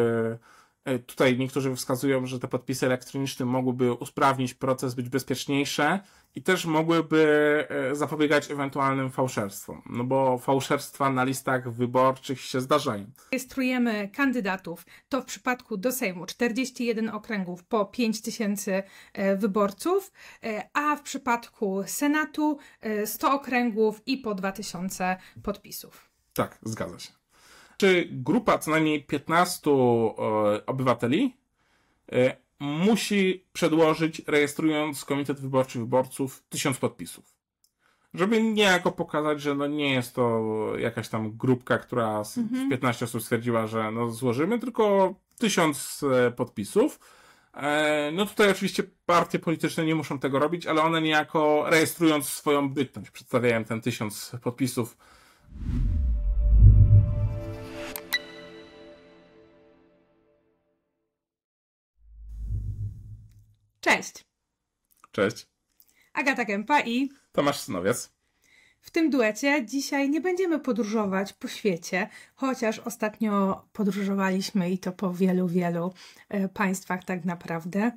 E, e, tutaj niektórzy wskazują, że te podpisy elektroniczne mogłyby usprawnić proces, być bezpieczniejsze i też mogłyby e, zapobiegać ewentualnym fałszerstwom, no bo fałszerstwa na listach wyborczych się zdarzają. Rejestrujemy kandydatów, to w przypadku do Sejmu 41 okręgów po 5 tysięcy wyborców, a w przypadku Senatu 100 okręgów i po 2000 podpisów. Tak, zgadza się czy grupa co najmniej 15 e, obywateli e, musi przedłożyć, rejestrując Komitet Wyborczy Wyborców, 1000 podpisów. Żeby niejako pokazać, że no nie jest to jakaś tam grupka, która z 15 mhm. osób stwierdziła, że no złożymy, tylko 1000 e, podpisów. No tutaj oczywiście partie polityczne nie muszą tego robić, ale one niejako rejestrując swoją bytność, przedstawiają ten tysiąc podpisów. Cześć. Cześć. Agata Kępa i Tomasz Synowiec. W tym duecie dzisiaj nie będziemy podróżować po świecie, chociaż ostatnio podróżowaliśmy i to po wielu, wielu e, państwach tak naprawdę.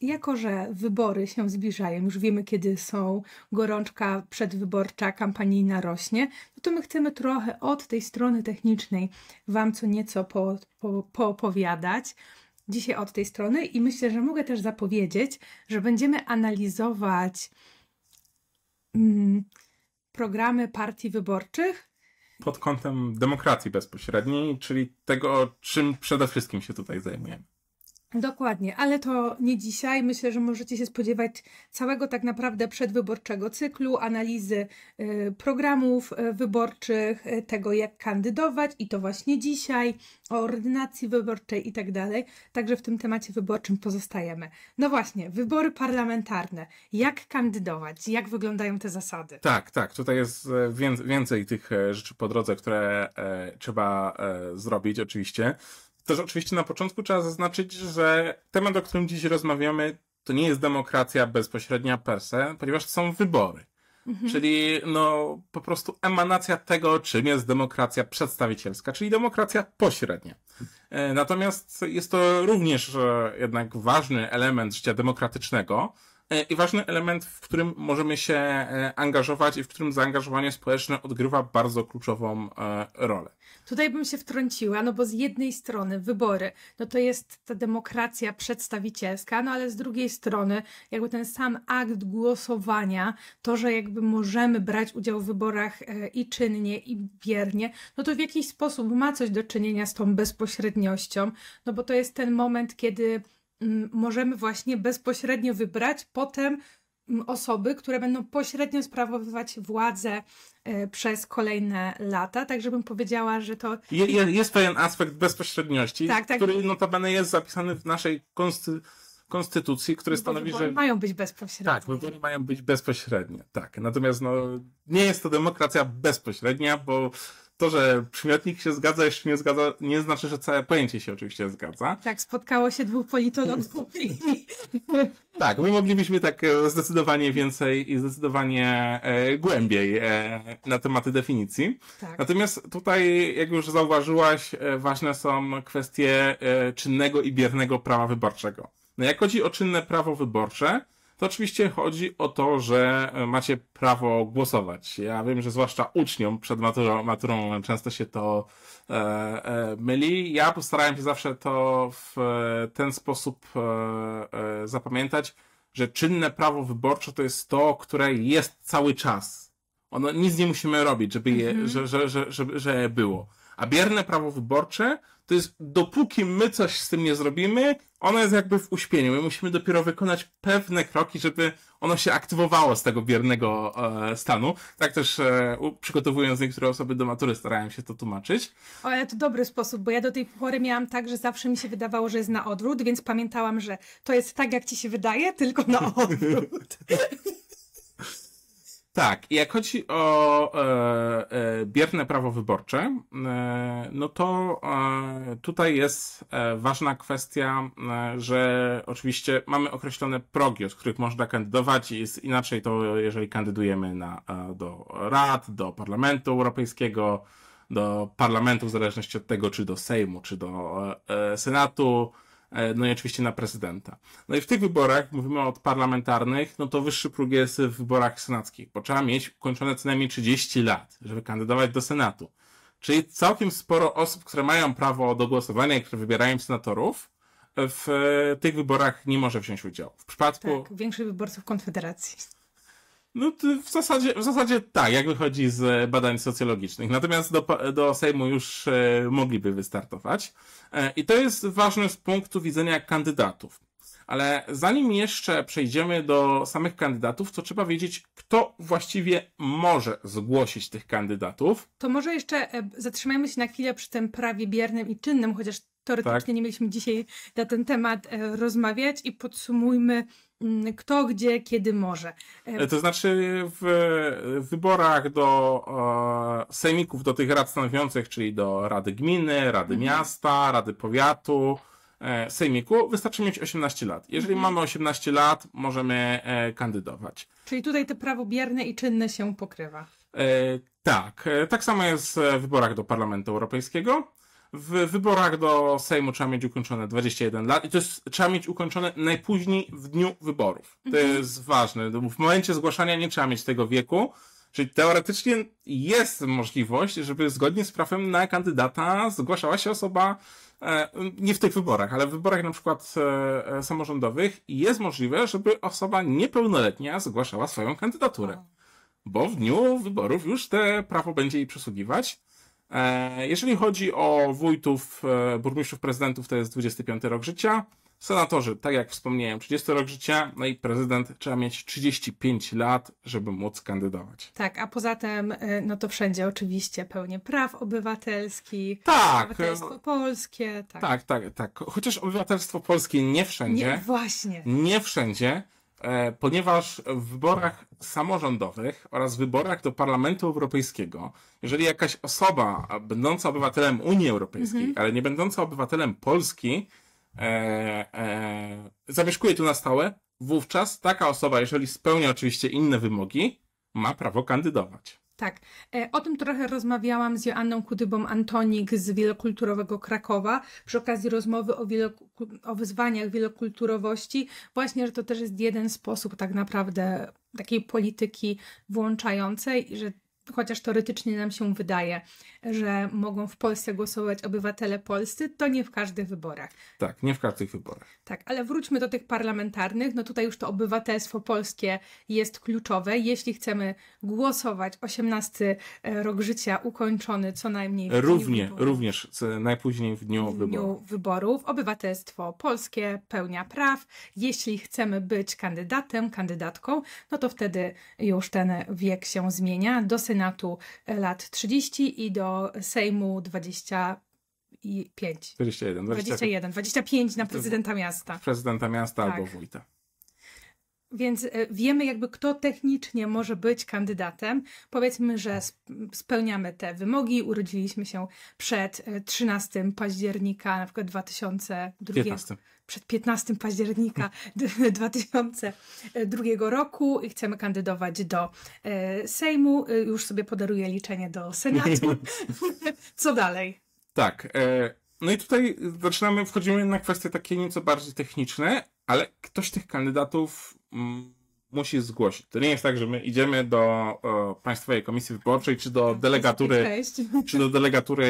Jako, że wybory się zbliżają, już wiemy, kiedy są gorączka przedwyborcza, kampanijna rośnie, no to my chcemy trochę od tej strony technicznej Wam co nieco po, po, poopowiadać dzisiaj od tej strony i myślę, że mogę też zapowiedzieć, że będziemy analizować mm, programy partii wyborczych. Pod kątem demokracji bezpośredniej, czyli tego, czym przede wszystkim się tutaj zajmujemy. Dokładnie, ale to nie dzisiaj. Myślę, że możecie się spodziewać całego tak naprawdę przedwyborczego cyklu, analizy y, programów y, wyborczych, y, tego jak kandydować i to właśnie dzisiaj, o ordynacji wyborczej i tak dalej. Także w tym temacie wyborczym pozostajemy. No właśnie, wybory parlamentarne. Jak kandydować? Jak wyglądają te zasady? Tak, tak. Tutaj jest e, więcej tych e, rzeczy po drodze, które e, trzeba zrobić oczywiście. Też oczywiście na początku trzeba zaznaczyć, że temat, o którym dziś rozmawiamy, to nie jest demokracja bezpośrednia per se, ponieważ są wybory. Mhm. Czyli no, po prostu emanacja tego, czym jest demokracja przedstawicielska, czyli demokracja pośrednia. E, natomiast jest to również e, jednak ważny element życia demokratycznego, E, i ważny element, w którym możemy się e, angażować i w którym zaangażowanie społeczne odgrywa bardzo kluczową e, rolę. Tutaj bym się wtrąciła, no bo z jednej strony wybory, no to jest ta demokracja przedstawicielska, no ale z drugiej strony jakby ten sam akt głosowania, to, że jakby możemy brać udział w wyborach i czynnie, i biernie, no to w jakiś sposób ma coś do czynienia z tą bezpośredniością, no bo to jest ten moment, kiedy możemy właśnie bezpośrednio wybrać potem osoby, które będą pośrednio sprawowywać władzę e, przez kolejne lata. Tak, żebym powiedziała, że to. Je, jest pewien aspekt bezpośredniości, tak, tak. który notabene jest zapisany w naszej konstytucji który które no stanowi, że. mają być bezpośrednie. Tak, wybory mają być bezpośrednie, tak. Natomiast no, nie jest to demokracja bezpośrednia, bo to, że przymiotnik się zgadza, jeszcze nie zgadza, nie znaczy, że całe pojęcie się oczywiście zgadza. Tak, spotkało się dwóch politologów. tak, my moglibyśmy tak e, zdecydowanie więcej i zdecydowanie e, głębiej e, na tematy definicji. Tak. Natomiast tutaj, jak już zauważyłaś, e, ważne są kwestie e, czynnego i biernego prawa wyborczego. No jak chodzi o czynne prawo wyborcze, to oczywiście chodzi o to, że e, macie prawo głosować. Ja wiem, że zwłaszcza uczniom przed maturą, maturą często się to e, e, myli. Ja postarałem się zawsze to w e, ten sposób e, e, zapamiętać, że czynne prawo wyborcze to jest to, które jest cały czas. Ono nic nie musimy robić, żeby je, mhm. że, że, że, że je było. A bierne prawo wyborcze to jest dopóki my coś z tym nie zrobimy, ono jest jakby w uśpieniu. My musimy dopiero wykonać pewne kroki, żeby ono się aktywowało z tego biernego e, stanu. Tak też e, przygotowując niektóre osoby do matury starałem się to tłumaczyć. O, ale to dobry sposób, bo ja do tej pory miałam tak, że zawsze mi się wydawało, że jest na odwrót, więc pamiętałam, że to jest tak, jak ci się wydaje, tylko na odwrót. Tak, i jak chodzi o e, e, bierne prawo wyborcze, e, no to e, tutaj jest e, ważna kwestia, e, że oczywiście mamy określone progi, z których można kandydować, jest inaczej to, jeżeli kandydujemy na, do rad, do Parlamentu Europejskiego, do parlamentu, w zależności od tego, czy do Sejmu, czy do Senatu, E, no i oczywiście na prezydenta. No i w tych wyborach, mówimy od parlamentarnych, no to wyższy próg jest w wyborach senackich, bo trzeba mieć ukończone co najmniej 30 lat, żeby kandydować do Senatu. Czyli całkiem sporo osób, które mają prawo do głosowania i które wybierają senatorów, w e, tych wyborach nie może wziąć udziału. W przypadku. Tak, większość wyborców Konfederacji. No w zasadzie, w zasadzie tak, jak wychodzi z badań socjologicznych. Natomiast do, do Sejmu już e, mogliby wystartować. E, I to jest ważne z punktu widzenia kandydatów. Ale zanim jeszcze przejdziemy do samych kandydatów, to trzeba wiedzieć, kto właściwie może zgłosić tych kandydatów. To może jeszcze e, zatrzymajmy się na chwilę przy tym prawie biernym i czynnym, chociaż teoretycznie tak. nie mieliśmy dzisiaj na ten temat rozmawiać i podsumujmy Mm, kto, gdzie, kiedy może. E, e, to znaczy w wyborach do sejmików, do tych rad stanowiących, czyli do Rady Gminy, Rady mhm. Miasta, Rady Powiatu, e, sejmiku, wystarczy mieć 18 lat. Jeżeli mhm. mamy 18 lat, możemy kandydować. Czyli tutaj to prawo bierne i czynne się pokrywa. E, tak. Tak samo jest w wyborach do Parlamentu Europejskiego w wyborach do Sejmu trzeba mieć ukończone 21 lat i to jest, trzeba mieć ukończone najpóźniej w dniu wyborów. To mhm. jest ważne. W momencie zgłaszania nie trzeba mieć tego wieku. Czyli teoretycznie jest możliwość, żeby zgodnie z prawem na kandydata zgłaszała się osoba e, nie w tych wyborach, ale w wyborach na przykład e, e, samorządowych jest możliwe, żeby osoba niepełnoletnia zgłaszała swoją kandydaturę. Bo w dniu wyborów już te prawo będzie jej przysługiwać. E, jeżeli chodzi o wójtów, e, burmistrzów, prezydentów, to jest 25 rok życia. Senatorzy, tak jak wspomniałem, 30 rok życia, no i prezydent trzeba mieć 35 lat, żeby móc kandydować. Tak, a poza tym, e, no to wszędzie oczywiście pełnię praw obywatelskich, tak, obywatelstwo polskie. Tak. tak, tak, tak. Chociaż obywatelstwo polskie nie wszędzie. Nie, właśnie. Nie wszędzie. E, ponieważ w wyborach samorządowych oraz wyborach do Parlamentu Europejskiego, jeżeli jakaś osoba będąca obywatelem Unii Europejskiej, mhm. ale nie będąca obywatelem Polski, e, e, zamieszkuje tu na stałe, wówczas taka osoba, jeżeli spełnia oczywiście inne wymogi, ma prawo kandydować. Tak, e, o tym trochę rozmawiałam z Joanną Kudybą Antonik z Wielokulturowego Krakowa przy okazji rozmowy o, o wyzwaniach wielokulturowości. Właśnie, że to też jest jeden sposób tak naprawdę takiej polityki włączającej, że chociaż teoretycznie nam się wydaje, że mogą w Polsce głosować obywatele polscy, to nie w każdych wyborach. Tak, nie w każdych wyborach. Tak, ale wróćmy do tych parlamentarnych. No tutaj już to obywatelstwo polskie jest kluczowe. Jeśli chcemy głosować, 18 e, rok życia ukończony co najmniej w Równie, dniu Również najpóźniej w dniu, w dniu wyborów. wyborów. Obywatelstwo polskie pełnia praw. Jeśli chcemy być kandydatem, kandydatką, no to wtedy już ten wiek się zmienia. Do Senatu e, lat 30 i do Sejmu 20 i 5. 21. 21. 25 na prezydenta miasta. Prezydenta miasta tak. albo wójta. Więc e, wiemy jakby, kto technicznie może być kandydatem. Powiedzmy, że spełniamy te wymogi, urodziliśmy się przed 13 e, października na przykład 2002. 15. Przed 15 października 2002 roku i chcemy kandydować do e, Sejmu. Już sobie podaruję liczenie do Senatu. Co dalej? Tak. No i tutaj zaczynamy, wchodzimy na kwestie takie nieco bardziej techniczne, ale ktoś tych kandydatów musi zgłosić. To nie jest tak, że my idziemy do e, Państwowej Komisji Wyborczej, czy do delegatury, czy do delegatury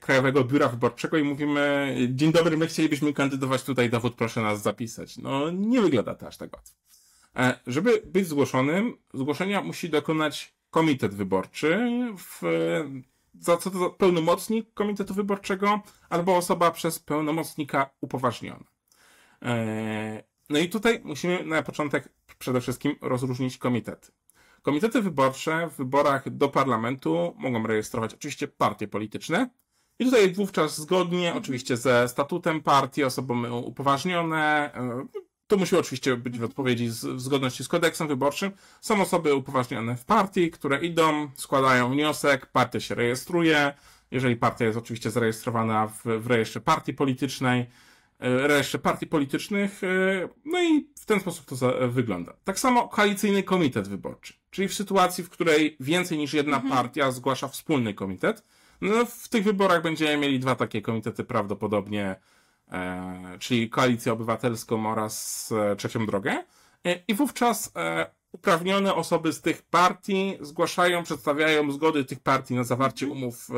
Krajowego Biura Wyborczego i mówimy, dzień dobry, my chcielibyśmy kandydować tutaj, dowód proszę nas zapisać. No, nie wygląda to aż tak łatwo. E, żeby być zgłoszonym, zgłoszenia musi dokonać komitet wyborczy w za co to pełnomocnik komitetu wyborczego albo osoba przez pełnomocnika upoważniona. E, no i tutaj musimy na początek przede wszystkim rozróżnić komitety. Komitety wyborcze w wyborach do parlamentu mogą rejestrować oczywiście partie polityczne. I tutaj wówczas zgodnie mhm. oczywiście ze statutem partii, osoby upoważnione, e, to musi oczywiście być w odpowiedzi z, w zgodności z kodeksem wyborczym, są osoby upoważnione w partii, które idą, składają wniosek, partia się rejestruje, jeżeli partia jest oczywiście zarejestrowana w, w rejestrze partii politycznej, E, reszcie partii politycznych, e, no i w ten sposób to e, wygląda. Tak samo koalicyjny komitet wyborczy, czyli w sytuacji, w której więcej niż jedna mhm. partia zgłasza wspólny komitet, no w tych wyborach będziemy mieli dwa takie komitety prawdopodobnie, czyli Koalicję Obywatelską oraz Trzecią Drogę i wówczas uprawnione osoby z tych partii zgłaszają, przedstawiają zgody tych partii na zawarcie mhm. umów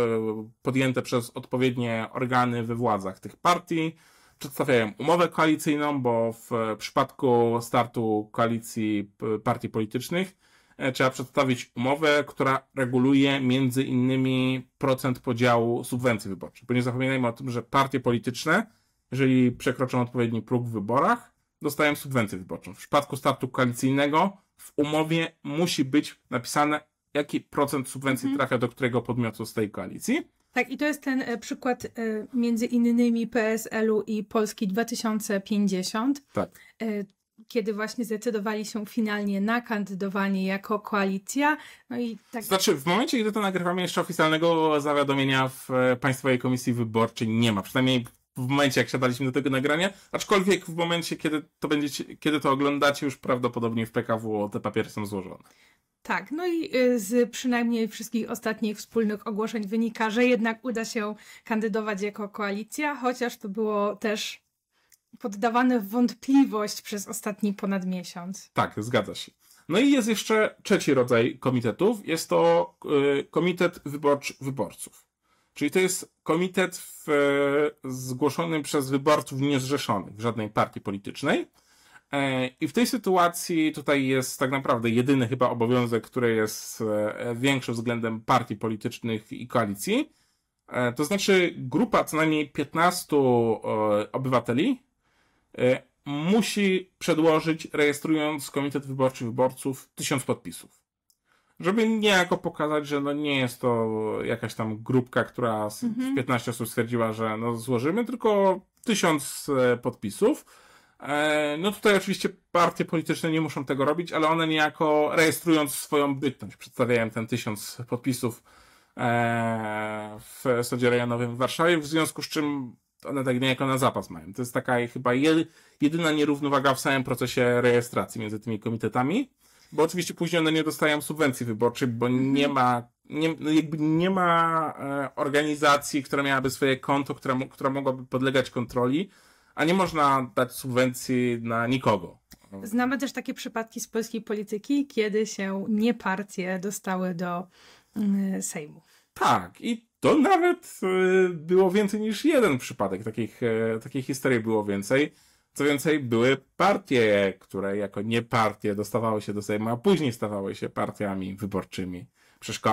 podjęte przez odpowiednie organy we władzach tych partii, przedstawiają umowę koalicyjną, bo w e, przypadku startu koalicji partii politycznych e, trzeba przedstawić umowę, która reguluje między innymi procent podziału subwencji wyborczych. Bo nie zapominajmy o tym, że partie polityczne, jeżeli przekroczą odpowiedni próg w wyborach, dostają subwencję wyborczą. W przypadku startu koalicyjnego w umowie musi być napisane, jaki procent subwencji mhm. trafia do którego podmiotu z tej koalicji. Tak, i to jest ten e, przykład e, między innymi PSL-u i Polski 2050. Tak. E, kiedy właśnie zdecydowali się finalnie na kandydowanie jako koalicja. No i tak... Znaczy, w momencie, kiedy to nagrywamy, jeszcze oficjalnego zawiadomienia w Państwowej Komisji Wyborczej nie ma. Przynajmniej w momencie, jak siadaliśmy do tego nagrania, aczkolwiek w momencie, kiedy to będziecie, kiedy to oglądacie, już prawdopodobnie w PKW te papiery są złożone. Tak, no i y, z przynajmniej wszystkich ostatnich wspólnych ogłoszeń wynika, że jednak uda się kandydować jako koalicja, chociaż to było też poddawane w wątpliwość przez ostatni ponad miesiąc. Tak, zgadza się. No i jest jeszcze trzeci rodzaj komitetów. Jest to y, komitet wyborczy wyborców. Czyli to jest komitet w, zgłoszony przez wyborców niezrzeszonych w żadnej partii politycznej E, I w tej sytuacji tutaj jest tak naprawdę jedyny chyba obowiązek, który jest e, większy względem partii politycznych i koalicji. E, to znaczy grupa co najmniej 15 obywateli musi przedłożyć, rejestrując Komitet Wyborczy Wyborców, 1000 podpisów. Żeby niejako pokazać, że no nie jest to jakaś tam grupka, która z 15 mhm. osób stwierdziła, że no złożymy, tylko 1000 podpisów E, no tutaj oczywiście partie polityczne nie muszą tego robić, ale one niejako rejestrując swoją bytność, przedstawiają ten tysiąc podpisów e, w Sądzie Rejonowym w Warszawie, w związku z czym one tak niejako na zapas mają. To jest taka chyba jedyna nierównowaga w samym procesie rejestracji między tymi komitetami, bo oczywiście później one nie dostają subwencji wyborczej, bo nie ma, nie, no jakby nie ma e, organizacji, która miałaby swoje konto, która, która mogłaby podlegać kontroli, a nie można dać subwencji na nikogo. Znamy też takie przypadki z polskiej polityki, kiedy się nie partie dostały do yy, Sejmu. Tak, i to nawet yy, było więcej niż jeden przypadek. Takich, yy, takiej historii było więcej. Co więcej, były partie, które jako nie partie dostawały się do Sejmu, a później stawały się partiami wyborczymi. Przecież y,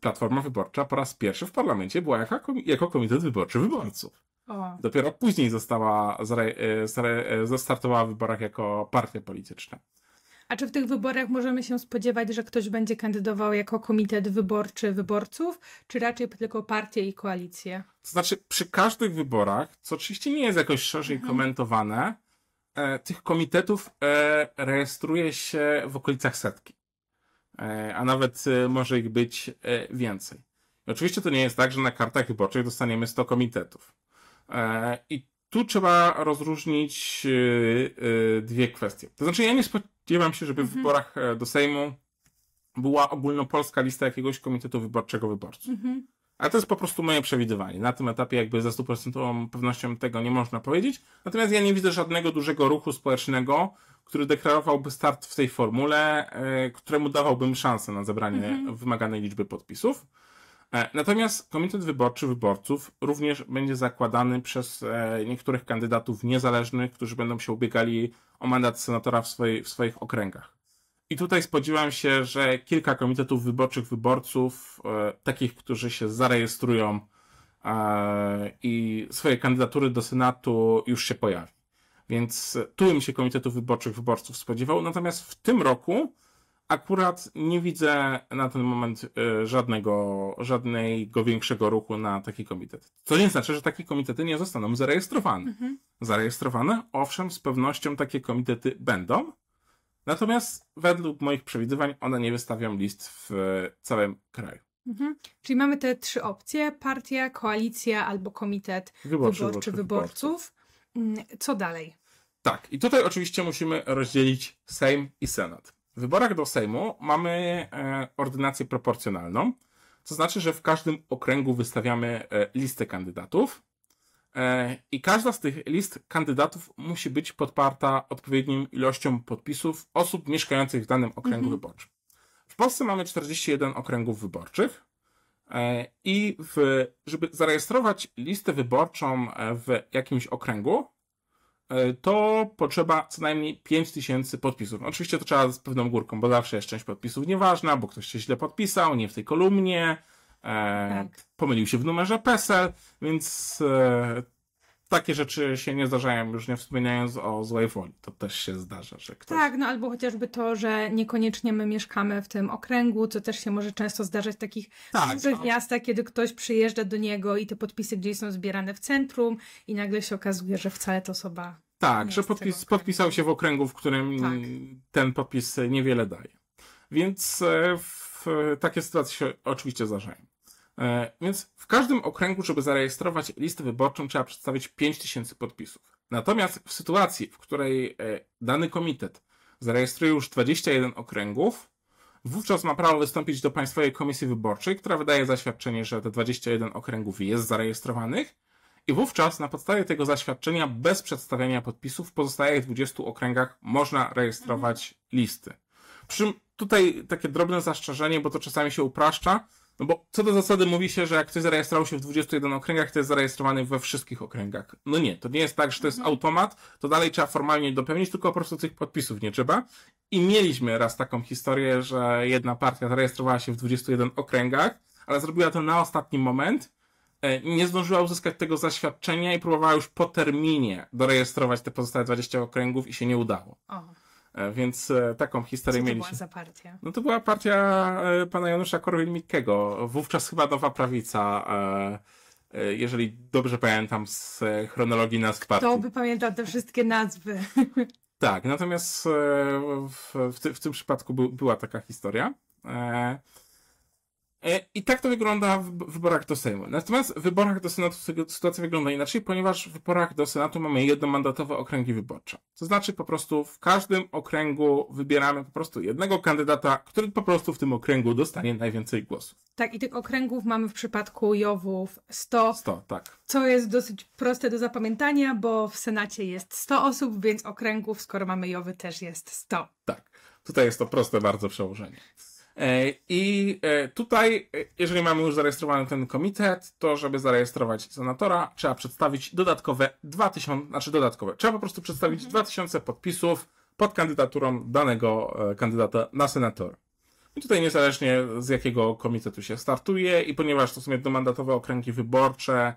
Platforma Wyborcza po raz pierwszy w parlamencie była jako, jako komitet wyborczy wyborców. O. Dopiero później została, zastartowała e, e, w wyborach jako partia polityczna. A czy w tych wyborach możemy się spodziewać, że ktoś będzie kandydował jako komitet wyborczy wyborców, czy raczej tylko partie i koalicje? To znaczy, przy każdych wyborach, co oczywiście nie jest jakoś szerzej mhm. komentowane, e, tych komitetów e, rejestruje się w okolicach setki. E, a nawet e, może ich być więcej. I oczywiście to nie jest tak, że na kartach wyborczych dostaniemy 100 komitetów. E, I tu trzeba rozróżnić e, e, dwie kwestie. To znaczy, ja nie spodziewam się, żeby w mhm. wyborach do Sejmu była ogólnopolska lista jakiegoś komitetu wyborczego wyborców. Mhm. Ale to jest po prostu moje przewidywanie. Na tym etapie jakby ze stuprocentową pewnością tego nie można powiedzieć. Natomiast ja nie widzę żadnego dużego ruchu społecznego, który deklarowałby start w tej formule, któremu dawałbym szansę na zebranie mhm. wymaganej liczby podpisów. E, natomiast komitet wyborczy wyborców również będzie zakładany przez e, niektórych kandydatów niezależnych, którzy będą się ubiegali o mandat senatora w, swojej, w swoich okręgach. I tutaj spodziewam się, że kilka komitetów wyborczych wyborców, e, takich, którzy się zarejestrują i swoje kandydatury do Senatu już się pojawi. Więc tu bym się komitetów wyborczych wyborców spodziewał. Natomiast w tym roku akurat nie widzę na ten moment y, żadnego, żadnego większego ruchu na taki komitet. Co nie znaczy, że takie komitety nie zostaną zarejestrowane. Mhm. Zarejestrowane, owszem, z pewnością takie komitety będą, natomiast według moich przewidywań one nie wystawią list w y, całym kraju. Mhm. Czyli mamy te trzy opcje: partia, koalicja albo komitet wyborczy, wyborczy wyborców. wyborców. Mm, co dalej? Tak, i tutaj oczywiście musimy rozdzielić Sejm i Senat. W wyborach do Sejmu mamy e, ordynację proporcjonalną, co znaczy, że w każdym okręgu wystawiamy e, listę kandydatów e, i każda z tych list kandydatów musi być podparta odpowiednią ilością podpisów osób mieszkających w danym okręgu mhm. wyborczym. W Polsce mamy 41 okręgów wyborczych i w, żeby zarejestrować listę wyborczą w jakimś okręgu, E, to potrzeba co najmniej 5000 podpisów. oczywiście to trzeba z pewną górką, bo zawsze jest część podpisów nieważna, bo ktoś się źle podpisał, nie w tej kolumnie, e, tak. pomylił się w numerze PESEL, więc e, takie rzeczy się nie zdarzają, już nie wspominając o złej woli. To też się zdarza, że ktoś... Tak, no albo chociażby to, że niekoniecznie my mieszkamy w tym okręgu, co też się może często zdarzać w takich tak, dużych no. miastach, kiedy ktoś przyjeżdża do niego i te podpisy gdzieś są zbierane w centrum i nagle się okazuje, że wcale to osoba... Tak, że podpis, podpisał się w okręgu, w którym tak. ten podpis niewiele daje. Więc e, w, takie sytuacje się oczywiście zdarzają. E, więc w każdym okręgu, żeby zarejestrować listę wyborczą, trzeba przedstawić 5000 podpisów. Natomiast w sytuacji, w której e, dany komitet zarejestruje już 21 okręgów, wówczas ma prawo wystąpić do Państwowej Komisji Wyborczej, która wydaje zaświadczenie, że te 21 okręgów jest zarejestrowanych. I wówczas na podstawie tego zaświadczenia, bez przedstawiania podpisów, w pozostałych 20 okręgach można rejestrować mhm. listy. Przy czym tutaj takie drobne zastrzeżenie, bo to czasami się upraszcza no bo co do zasady mówi się, że jak ktoś zarejestrował się w 21 okręgach, to jest zarejestrowany we wszystkich okręgach. No nie, to nie jest tak, że to jest mhm. automat, to dalej trzeba formalnie dopełnić, tylko po prostu tych podpisów nie trzeba. I mieliśmy raz taką historię, że jedna partia zarejestrowała się w 21 okręgach, ale zrobiła to na ostatni moment, e, nie zdążyła uzyskać tego zaświadczenia i próbowała już po terminie dorejestrować te pozostałe 20 okręgów i się nie udało. Aha. E, więc e, taką historię Co to mieliśmy. była za partia? No to była partia e, pana Janusza Korwin-Mikkego, wówczas chyba Nowa Prawica, jeżeli dobrze pamiętam z chronologii nazw partii. To by pamiętał te wszystkie nazwy? Tak, natomiast w, w, w tym przypadku by, była taka historia. E, I tak to wygląda w wyborach do Sejmu. Natomiast w wyborach do Senatu sytuacja wygląda inaczej, ponieważ w wyborach do Senatu mamy jednomandatowe okręgi wyborcze. To znaczy po prostu w każdym okręgu wybieramy po prostu jednego kandydata, który po prostu w tym okręgu dostanie najwięcej głosów. Tak, i tych okręgów mamy w przypadku Jowów 100. 100, tak. Co jest dosyć proste do zapamiętania, bo w Senacie jest 100 osób, więc okręgów, skoro mamy Jowy, też jest 100. Tak. Tutaj jest to proste bardzo przełożenie. E, I e, tutaj, e, jeżeli mamy już zarejestrowany ten komitet, to żeby zarejestrować senatora, trzeba przedstawić dodatkowe 2000, znaczy dodatkowe, trzeba po prostu przedstawić mhm. 2000 podpisów pod kandydaturą danego kandydata na senatora. I tutaj niezależnie z jakiego komitetu się startuje i ponieważ to są jednomandatowe okręgi wyborcze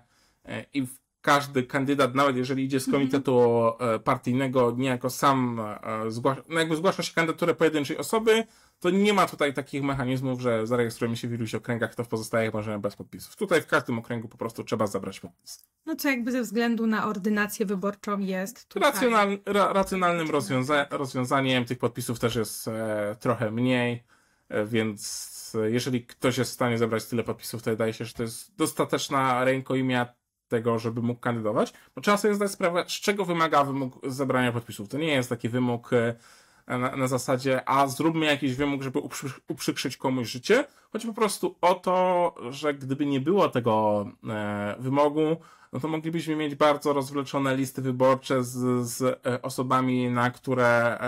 i w każdy kandydat, nawet jeżeli idzie z komitetu mhm. e, partyjnego, niejako sam e, zgłasza, no jakby zgłasza się kandydaturę pojedynczej osoby, to nie ma tutaj takich mechanizmów, że zarejestrujemy się w iluś okręgach, to w pozostałych możemy bez podpisów. Tutaj w każdym okręgu po prostu trzeba zabrać podpis. No co jakby ze względu na ordynację wyborczą jest tutaj... Racjonal, ra, racjonalnym rozwiąza rozwiązaniem tych podpisów też jest e, trochę mniej, e, więc e, jeżeli ktoś jest w stanie zebrać tyle podpisów, to wydaje się, że to jest dostateczna rękoimia tego, żeby mógł kandydować, bo trzeba sobie zdać sprawę, z czego wymaga wymóg zebrania podpisów. To nie jest taki wymóg e, na, na zasadzie, a zróbmy jakiś wymóg, żeby uprzy, uprzykrzyć komuś życie, Chodzi po prostu o to, że gdyby nie było tego e, wymogu, no to moglibyśmy mieć bardzo rozwleczone listy wyborcze z, z e, osobami, na które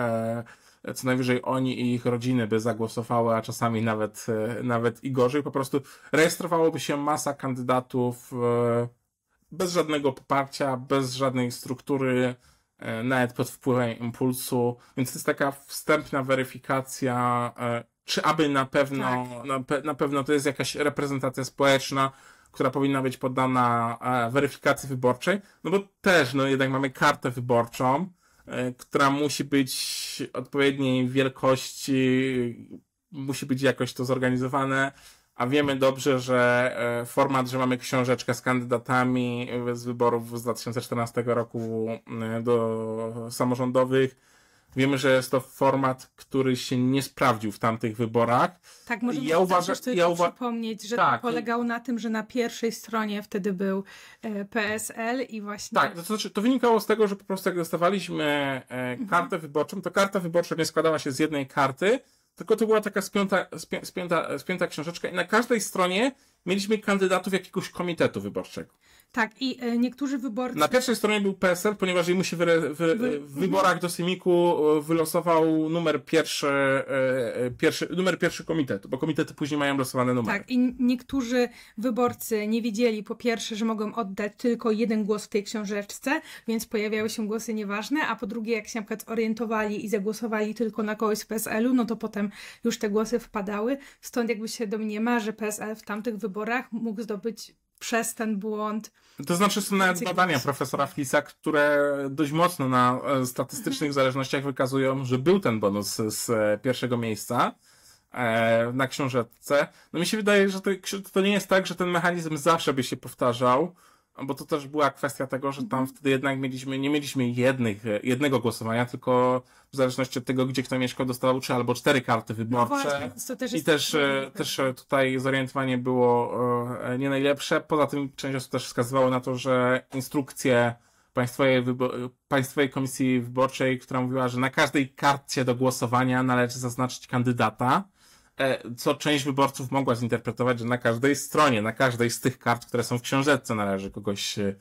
e, co najwyżej oni i ich rodziny by zagłosowały, a czasami nawet, e, nawet i gorzej. Po prostu rejestrowałoby się masa kandydatów bez żadnego poparcia, bez żadnej struktury, e, nawet pod wpływem impulsu, więc to jest taka wstępna weryfikacja, e, czy aby na pewno, tak. na, pe, na, pewno to jest jakaś reprezentacja społeczna, która powinna być poddana e, weryfikacji wyborczej, no bo też, no jednak mamy kartę wyborczą, która musi być odpowiedniej wielkości, musi być jakoś to zorganizowane, a wiemy dobrze, że e, format, że mamy książeczkę z kandydatami z wyborów z 2014 roku e, do samorządowych, Wiemy, że jest to format, który się nie sprawdził w tamtych wyborach. Tak, możemy ja uważa, ja uwa... przypomnieć, że tak. polegał na tym, że na pierwszej stronie wtedy był e, PSL i właśnie... Tak, to, znaczy, to wynikało z tego, że po prostu jak dostawaliśmy mhm. kartę wyborczą, to karta wyborcza nie składała się z jednej karty, tylko to była taka spięta, spięta, spięta książeczka i na każdej stronie mieliśmy kandydatów jakiegoś komitetu wyborczego. Tak, i e, niektórzy wyborcy. Na pierwszej stronie był PSL, ponieważ mu się w, w, mhm. w wyborach do simiku e, wylosował numer pierwszy, e, pierwszy, numer pierwszy komitetu, bo komitety później mają losowane numery. Tak, i niektórzy wyborcy nie wiedzieli po pierwsze, że mogą oddać tylko jeden głos w tej książeczce, więc pojawiały się głosy nieważne, a po drugie, jak się na przykład orientowali i zagłosowali tylko na kogoś z PSL-u, no to potem już te głosy wpadały. Stąd jakby się domniema, że PSL w tamtych wyborach wyborach mógł zdobyć przez ten błąd. To znaczy są nawet badania profesora Flisa, które dość mocno na e, statystycznych mhm. zależnościach wykazują, że był ten bonus z e, pierwszego miejsca e, na książeczce. No mi się wydaje, że to, to nie jest tak, że ten mechanizm zawsze by się powtarzał, no bo to też była kwestia tego, że tam mhm. wtedy jednak mieliśmy, nie mieliśmy jednych, jednego głosowania, tylko w zależności od tego, gdzie kto mieszkał, dostawał trzy albo cztery karty wyborcze. No też I też, e, też e, tutaj zorientowanie było e, nie najlepsze. Poza tym część osób też wskazywało na to, że instrukcje Państwowej, Państwowej Komisji Wyborczej, która mówiła, że na każdej karcie do głosowania należy zaznaczyć kandydata, E, co część wyborców mogła zinterpretować, że na każdej stronie, na każdej z tych kart, które są w książeczce, należy kogoś e,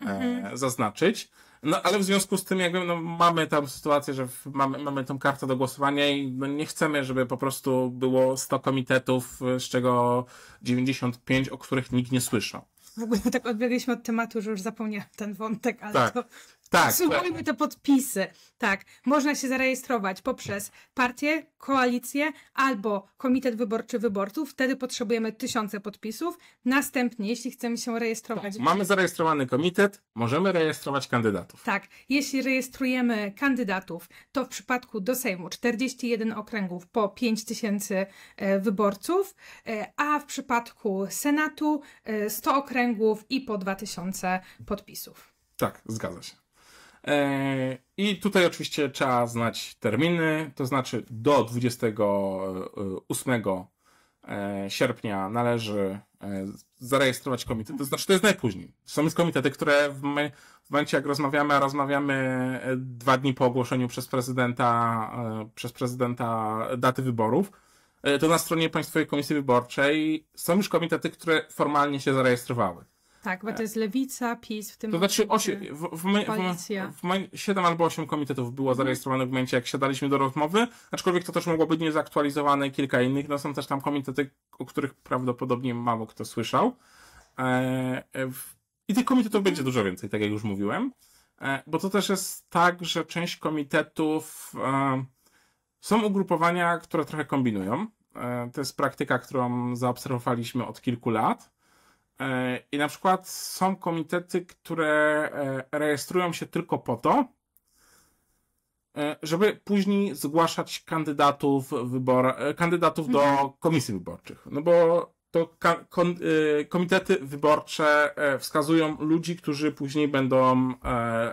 mhm. zaznaczyć. No ale w związku z tym jakby no, mamy tam sytuację, że mamy, mamy tą kartę do głosowania i no, nie chcemy, żeby po prostu było 100 komitetów, e, z czego 95, o których nikt nie słyszał. W ogóle tak odbiegliśmy od tematu, że już zapomniałem ten wątek, ale tak. to tak. te podpisy. Tak, można się zarejestrować poprzez partię, koalicję albo komitet wyborczy wyborców. Wtedy potrzebujemy tysiące podpisów. Następnie, jeśli chcemy się rejestrować. Tak, mamy zarejestrowany komitet, możemy rejestrować kandydatów. Tak, jeśli rejestrujemy kandydatów, to w przypadku do Sejmu 41 okręgów po 5 tysięcy e, wyborców, e, a w przypadku Senatu 100 e, okręgów i po 2000 podpisów. Tak, zgadza się. E, I tutaj oczywiście trzeba znać terminy, to znaczy do 28 e, sierpnia należy e, zarejestrować komitet. To znaczy, to jest najpóźniej. Są już komitety, które w, momencie, jak rozmawiamy, a rozmawiamy dwa dni po ogłoszeniu przez prezydenta, przez prezydenta daty wyborów, to na stronie Państwowej Komisji Wyborczej są już komitety, które formalnie się zarejestrowały. Tak, bo e. to jest lewica, PiS w tym to znaczy momencie. To znaczy, osie, w, w, w, w 7 albo 8 komitetów było mhm. zarejestrowanych w momencie, jak siadaliśmy do rozmowy, aczkolwiek to też mogło być niezaktualizowane kilka innych. No są też tam komitety, o których prawdopodobnie mało kto słyszał. E, e w, I tych komitetów mhm. będzie dużo więcej, tak jak już mówiłem. E, bo to też jest tak, że część komitetów. E, są ugrupowania, które trochę kombinują. E, to jest praktyka, którą zaobserwowaliśmy od kilku lat. E, I na przykład są komitety, które e, rejestrują się tylko po to, e, żeby później zgłaszać kandydatów, wybor, kandydatów do mhm. komisji wyborczych. No bo to komitety wyborcze wskazują ludzi, którzy później będą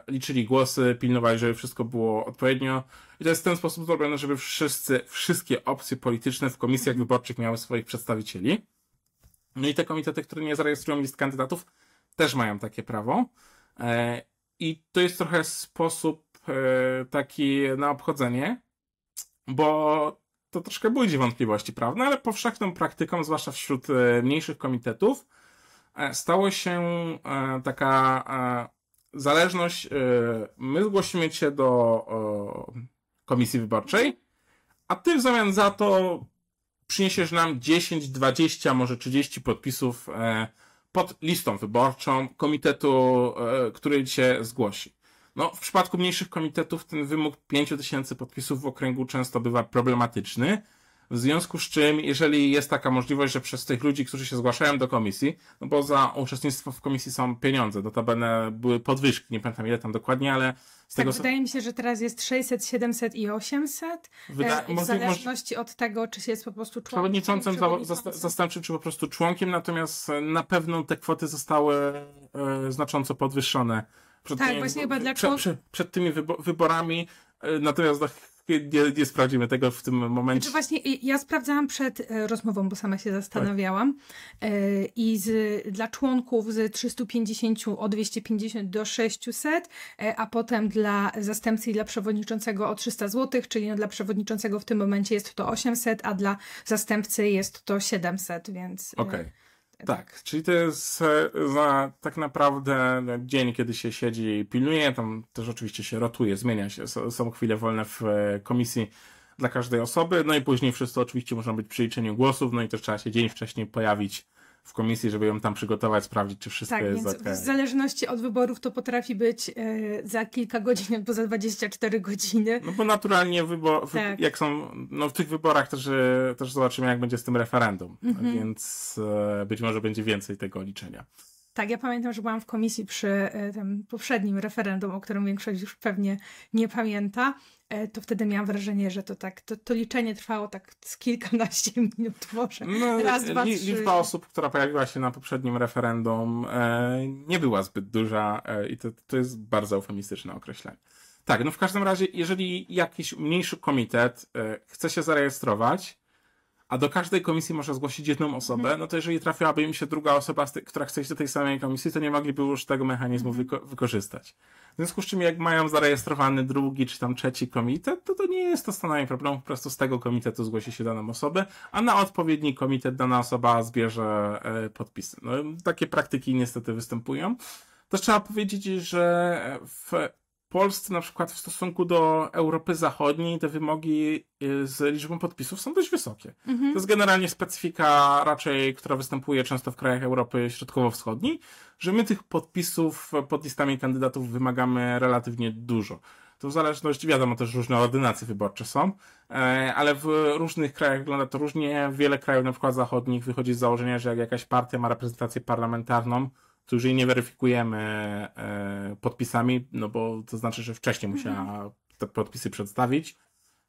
liczyli głosy, pilnowali, żeby wszystko było odpowiednio. I to jest w ten sposób zrobione, żeby wszyscy, wszystkie opcje polityczne w komisjach wyborczych miały swoich przedstawicieli. No i te komitety, które nie zarejestrują list kandydatów, też mają takie prawo. E, I to jest trochę sposób e, taki na obchodzenie, bo to troszkę budzi wątpliwości prawne, ale powszechną praktyką, zwłaszcza wśród e, mniejszych komitetów, stało się taka zależność. My zgłosimy cię do komisji wyborczej, a ty w zamian za to przyniesiesz nam 10, 20, może 30 podpisów e, pod listą wyborczą komitetu, e, który cię zgłosi. No, w przypadku mniejszych komitetów ten wymóg 5000 podpisów w okręgu często bywa problematyczny, w związku z czym, jeżeli jest taka możliwość, że przez tych ludzi, którzy się zgłaszają do komisji, no bo za uczestnictwo w komisji są pieniądze, notabene były podwyżki, nie pamiętam ile tam dokładnie, ale z tak, tego... wydaje mi się, że teraz jest 600, 700 i 800, e, Wyda... w zależności od tego, czy się jest po prostu członkiem. Przewodniczącym, przewodniczącym. zastępczym, czy po prostu członkiem, natomiast e, na pewno te kwoty zostały e, znacząco podwyższone. Przed, tak, tymi, właśnie chyba dla członków. Przed, przed, tymi wyborami, natomiast nie, nie, sprawdzimy tego w tym momencie. Znaczy właśnie, ja sprawdzałam przed e, rozmową, bo sama się zastanawiałam. Tak. I z, dla członków z 350 o 250 do 600, e, a potem dla zastępcy i dla przewodniczącego o 300 zł, czyli no, dla przewodniczącego w tym momencie jest to 800, a dla zastępcy jest to 700, więc. Okej. Okay. Tak, tak, czyli to jest e, za tak naprawdę no, dzień, kiedy się siedzi i pilnuje, tam też oczywiście się rotuje, zmienia się, są chwile wolne w e, komisji dla każdej osoby, no i później wszyscy oczywiście muszą być przy liczeniu głosów, no i też trzeba się dzień wcześniej pojawić w komisji, żeby ją tam przygotować, sprawdzić, czy wszystko tak, jest więc okay. W zależności od wyborów to potrafi być e, za kilka godzin albo za 24 godziny. No bo naturalnie wybor, tak. jak są, no w tych wyborach też, e, też zobaczymy, jak będzie z tym referendum, mhm. więc e, być może będzie więcej tego liczenia. Tak, ja pamiętam, że byłam w komisji przy e, tym poprzednim referendum, o którym większość już pewnie nie pamięta. E, to wtedy miałam wrażenie, że to tak, to, to liczenie trwało tak z kilkanaście minut może. No, Raz, dwa, trzy. Liczba osób, która pojawiła się na poprzednim referendum e, nie była zbyt duża i to, to jest bardzo eufemistyczne określenie. Tak, no w każdym razie, jeżeli jakiś mniejszy komitet chce się zarejestrować, a do każdej komisji można zgłosić jedną mhm. osobę, no to jeżeli trafiłaby im się druga osoba, która chce iść do tej samej komisji, to nie mogliby już tego mechanizmu mhm. wyko wykorzystać. W związku z czym, jak mają zarejestrowany drugi czy tam trzeci komitet, to to nie jest to stanowienie problemu, po prostu z tego komitetu zgłosi się daną osobę, a na odpowiedni komitet dana osoba zbierze e, podpisy. No, takie praktyki niestety występują. To trzeba powiedzieć, że w Polsce na przykład w stosunku do Europy Zachodniej te wymogi y, z liczbą podpisów są dość wysokie. Mhm. To jest generalnie specyfika raczej, która występuje często w krajach Europy Środkowo-Wschodniej, że my tych podpisów pod listami kandydatów wymagamy relatywnie dużo. To w zależności, wiadomo, też różne ordynacje wyborcze są, e, ale w różnych krajach wygląda to różnie. Wiele krajów, na przykład zachodnich, wychodzi z założenia, że jak jakaś partia ma reprezentację parlamentarną, którzy jej nie weryfikujemy e, podpisami, no bo to znaczy, że wcześniej musiała mhm. te podpisy przedstawić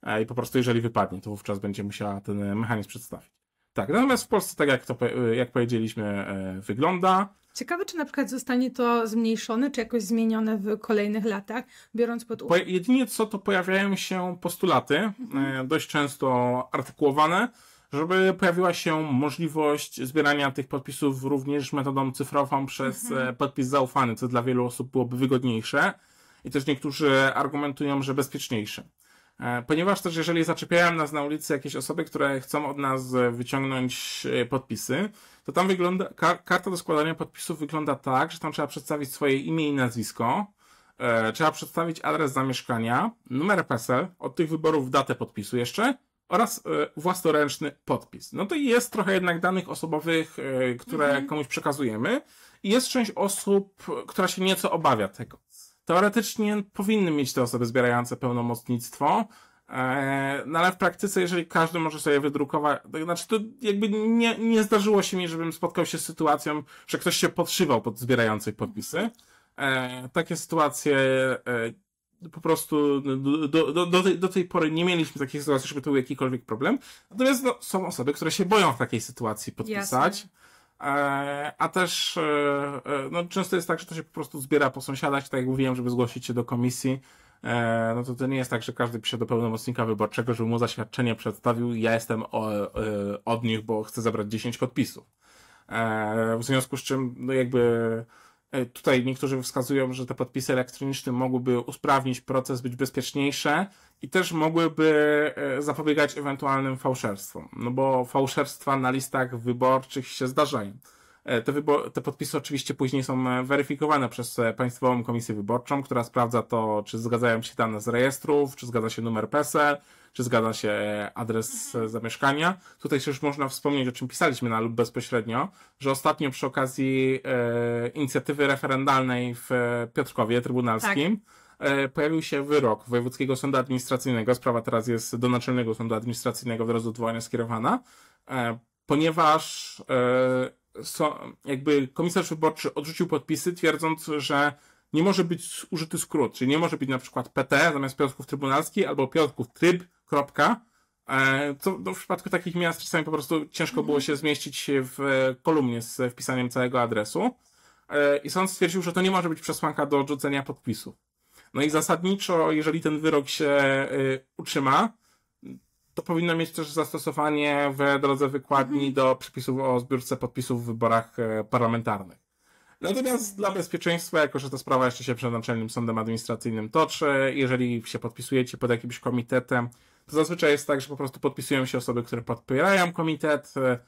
e, i po prostu jeżeli wypadnie, to wówczas będzie musiała ten mechanizm przedstawić. Tak, natomiast w Polsce, tak jak, to, jak powiedzieliśmy, e, wygląda. Ciekawe, czy na przykład zostanie to zmniejszone, czy jakoś zmienione w kolejnych latach, biorąc pod uwagę. Jedynie co, to pojawiają się postulaty, mhm. dość często artykułowane, żeby pojawiła się możliwość zbierania tych podpisów również metodą cyfrową przez e, mhm. podpis zaufany, co dla wielu osób byłoby wygodniejsze i też niektórzy argumentują, że bezpieczniejsze. E, ponieważ też jeżeli zaczepiają nas na ulicy jakieś osoby, które chcą od nas wyciągnąć e, podpisy, to tam wygląda, karta do składania podpisów wygląda tak, że tam trzeba przedstawić swoje imię i nazwisko, trzeba przedstawić adres zamieszkania, numer PESEL, od tych wyborów datę podpisu jeszcze oraz e, własnoręczny podpis. No to jest trochę jednak danych osobowych, e, które mhm. komuś przekazujemy i jest część osób, która się nieco obawia tego. Teoretycznie powinny mieć te osoby zbierające pełnomocnictwo, e, no ale w praktyce, jeżeli każdy może sobie wydrukować, to znaczy to jakby nie, nie zdarzyło się mi, żebym spotkał się z sytuacją, że ktoś się podszywał pod zbierającej podpisy. takie sytuacje po prostu no, do, do, do, tej, do tej pory nie mieliśmy takich sytuacji, żeby to był jakikolwiek problem. Natomiast no, są osoby, które się boją w takiej sytuacji podpisać. E, a też e, e, no, często jest tak, że to się po prostu zbiera po sąsiadach, tak jak mówiłem, żeby zgłosić się do komisji. No to to nie jest tak, że każdy pisze do pełnomocnika wyborczego, żeby mu zaświadczenie przedstawił ja jestem od nich, bo chcę zabrać 10 podpisów. W związku z czym, no jakby E, tutaj niektórzy wskazują, że te podpisy elektroniczne mogłyby usprawnić proces, być bezpieczniejsze i też mogłyby e, zapobiegać ewentualnym fałszerstwom, no bo fałszerstwa na listach wyborczych się zdarzają. E, te, te podpisy oczywiście później są weryfikowane przez Państwową Komisję Wyborczą, która sprawdza to, czy zgadzają się dane z rejestrów, czy zgadza się numer PESEL, czy zgadza się adres e, mhm. zamieszkania. Tutaj już można wspomnieć, o czym pisaliśmy na lub bezpośrednio, że ostatnio przy okazji e, inicjatywy referendalnej w e, Piotrkowie Trybunalskim tak. e, pojawił się wyrok Wojewódzkiego Sądu Administracyjnego. Sprawa teraz jest do Naczelnego Sądu Administracyjnego w razie odwołania skierowana, e, ponieważ e, so, jakby komisarz wyborczy odrzucił podpisy, twierdząc, że nie może być użyty skrót, czyli nie może być na przykład PT zamiast Piątków Trybunalski albo Piątków Tryb, kropka, e, co no, w przypadku takich miast czasami po prostu ciężko było mhm. się zmieścić w e, kolumnie z wpisaniem całego adresu. E, I sąd stwierdził, że to nie może być przesłanka do odrzucenia podpisu. No i zasadniczo, jeżeli ten wyrok się utrzyma, to powinno mieć też zastosowanie w drodze wykładni mhm. do przepisów o zbiórce podpisów w wyborach parlamentarnych. Natomiast dla bezpieczeństwa, jako że ta sprawa jeszcze się przed Naczelnym Sądem Administracyjnym toczy, jeżeli się podpisujecie pod jakimś komitetem, to zazwyczaj jest tak, że po prostu podpisują się osoby, które podpierają komitet. E,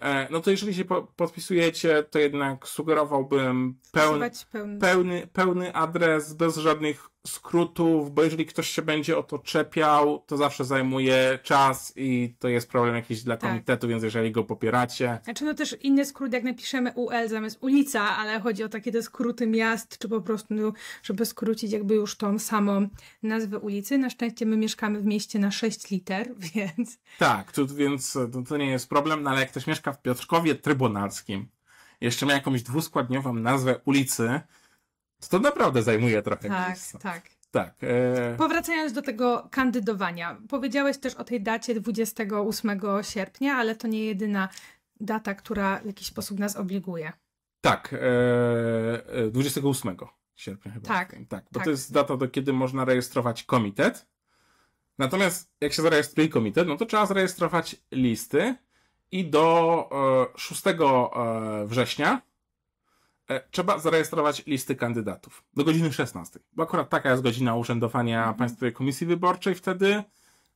e, no to jeżeli się podpisujecie, to jednak sugerowałbym pełny, pełny. pełny, pełny adres bez żadnych skrótów, bo jeżeli ktoś się będzie o to czepiał, to zawsze zajmuje czas i to jest problem jakiś dla tak. komitetu, więc jeżeli go popieracie. Znaczy no też inny skrót, jak napiszemy UL zamiast ulica, ale chodzi o takie te skróty miast, czy po prostu, no, żeby skrócić jakby już tą samą nazwę ulicy. Na szczęście my mieszkamy w mieście na 6 liter, więc... Tak, tu, więc to, no, to nie jest problem, no, ale jak ktoś mieszka w Piotrkowie Trybunalskim, jeszcze ma jakąś dwuskładniową nazwę ulicy, to, to naprawdę zajmuje trochę tak, Tak, tak. Tak. E... Powracając do tego kandydowania, powiedziałeś też o tej dacie 28 sierpnia, ale to nie jedyna data, która w jakiś sposób nas obliguje. Tak, e... 28 e, sierpnia chyba. Tak, tak, bo tak. to jest data, do kiedy można rejestrować komitet. Natomiast jak się zarejestruje komitet, no to trzeba zarejestrować listy i do 6 e, e, września E, trzeba zarejestrować listy kandydatów do godziny 16. Bo akurat taka jest godzina urzędowania mhm. Państwowej Komisji Wyborczej wtedy.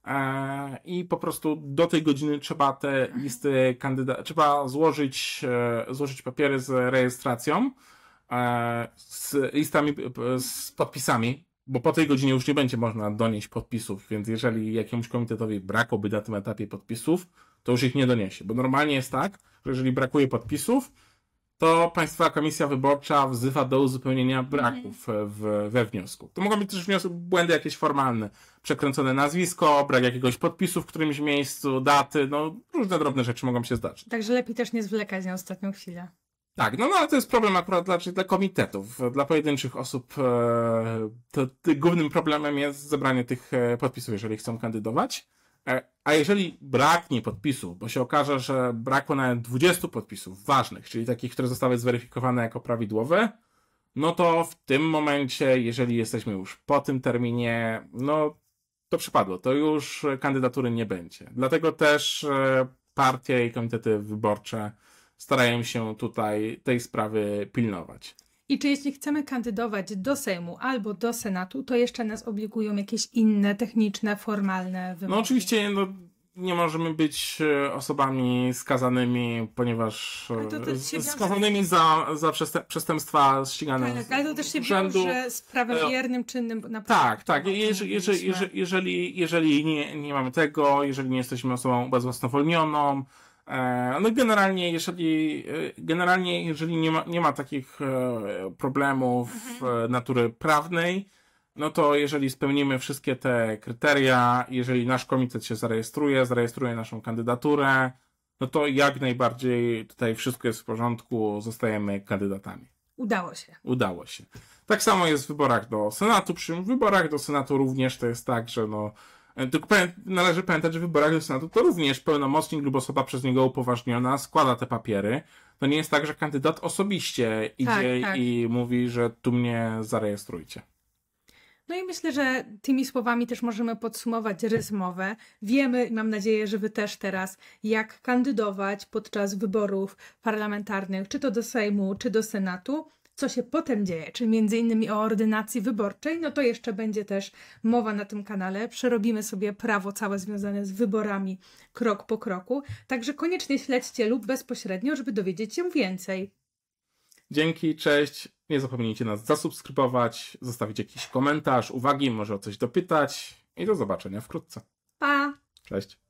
E, I po prostu do tej godziny trzeba te mhm. listy kandydatów, trzeba złożyć, e, złożyć papiery z rejestracją, z listami, z podpisami, bo po tej godzinie już nie będzie można donieść podpisów, więc jeżeli jakiemuś komitetowi brakłoby na tym etapie podpisów, to już ich nie doniesie. Bo normalnie jest tak, że jeżeli brakuje podpisów, to Państwa Komisja Wyborcza wzywa do uzupełnienia braków e, w, we wniosku. To mogą być też błędy jakieś formalne, przekręcone nazwisko, brak jakiegoś podpisu w którymś miejscu, daty, no różne drobne rzeczy mogą się zdarzyć. Także lepiej też nie zwlekać na ostatnią chwilę. Tak, no, no ale to jest problem akurat dla, dla komitetów, dla pojedynczych osób. E, to, to, głównym problemem jest zebranie tych e, podpisów, jeżeli chcą kandydować. E, a jeżeli braknie podpisów, bo się okaże, że brakło nawet 20 podpisów ważnych, czyli takich, które zostały zweryfikowane jako prawidłowe, no to w tym momencie, jeżeli jesteśmy już po tym terminie, no to przypadło, to już kandydatury nie będzie. Dlatego też e, partie i komitety wyborcze starają się tutaj tej sprawy pilnować. I czy jeśli chcemy kandydować do Sejmu albo do Senatu, to jeszcze nas obligują jakieś inne techniczne, formalne wymogi? No oczywiście no, nie możemy być e, osobami skazanymi, ponieważ e, skazanymi za, za przestępstwa ścigane tak, ale to też się wiąże z prawem e, wiernym czynnym. Na tak, tak. Jeżeli, jeżeli, jeżeli, jeżeli, nie, nie mamy tego, jeżeli nie jesteśmy osobą bezwłasnowolnioną, E, no generalnie, jeżeli, e, generalnie, jeżeli nie ma, nie ma takich e, problemów mhm. natury prawnej, no to jeżeli spełnimy wszystkie te kryteria, jeżeli nasz komitet się zarejestruje, zarejestruje naszą kandydaturę, no to jak najbardziej tutaj wszystko jest w porządku, zostajemy kandydatami. Udało się. Udało się. Tak samo jest w wyborach do Senatu. Przy wyborach do Senatu również to jest tak, że no, E, tylko należy pamiętać, że w wyborach do Senatu to również pełnomocnik lub osoba przez niego upoważniona składa te papiery. To nie jest tak, że kandydat osobiście idzie tak, tak. i mówi, że tu mnie zarejestrujcie. No i myślę, że tymi słowami też możemy podsumować rozmowę. Wiemy, mam nadzieję, że Wy też teraz, jak kandydować podczas wyborów parlamentarnych, czy to do Sejmu, czy do Senatu co się potem dzieje, czyli między innymi o ordynacji wyborczej, no to jeszcze będzie też mowa na tym kanale. Przerobimy sobie prawo całe związane z wyborami krok po kroku. Także koniecznie śledźcie lub bezpośrednio, żeby dowiedzieć się więcej. Dzięki, cześć. Nie zapomnijcie nas zasubskrybować, zostawić jakiś komentarz, uwagi, może o coś dopytać i do zobaczenia wkrótce. Pa! Cześć.